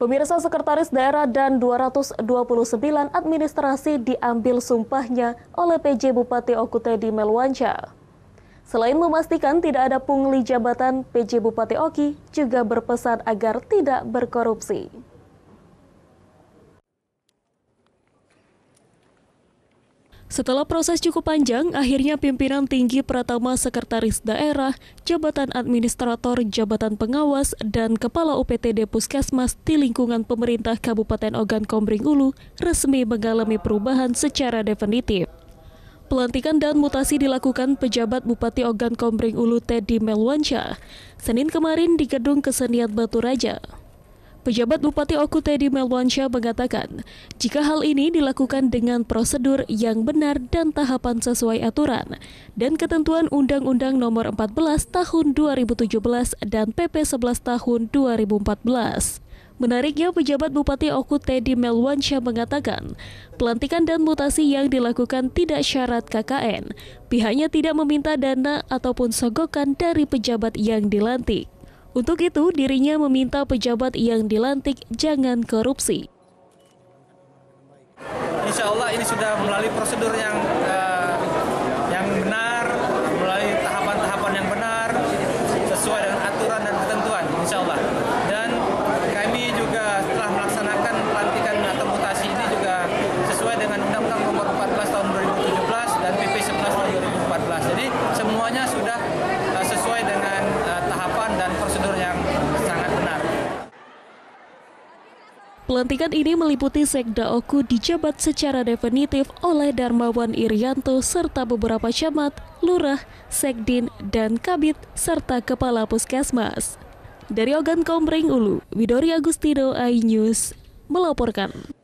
Pemirsa Sekretaris Daerah dan 229 administrasi diambil sumpahnya oleh PJ Bupati Okute di Melwanca. Selain memastikan tidak ada pungli jabatan, PJ Bupati Oki juga berpesan agar tidak berkorupsi. Setelah proses cukup panjang, akhirnya pimpinan tinggi Pratama Sekretaris Daerah, Jabatan Administrator, Jabatan Pengawas, dan Kepala UPTD Puskesmas di lingkungan pemerintah Kabupaten Ogan Komering Ulu resmi mengalami perubahan secara definitif. Pelantikan dan mutasi dilakukan pejabat Bupati Ogan Komering Ulu Teddy Melwansyah, Senin kemarin di Gedung Kesenian Batu Raja. Pejabat Bupati Oku Teddy Melwansyah mengatakan, jika hal ini dilakukan dengan prosedur yang benar dan tahapan sesuai aturan dan ketentuan Undang-Undang Nomor 14 Tahun 2017 dan PP 11 Tahun 2014. Menariknya, pejabat Bupati Oku Teddy Melwansyah mengatakan, pelantikan dan mutasi yang dilakukan tidak syarat KKN. Pihaknya tidak meminta dana ataupun sogokan dari pejabat yang dilantik. Untuk itu, dirinya meminta pejabat yang dilantik jangan korupsi. Insya Allah ini sudah melalui prosedur yang uh, Pelantikan ini meliputi Sekda Oku dijabat secara definitif oleh Darmawan Irianto serta beberapa camat, lurah, sekdin, dan kabit, serta kepala puskesmas. Dari Ogan Komering Ulu, Widori Agustino, iNews, melaporkan.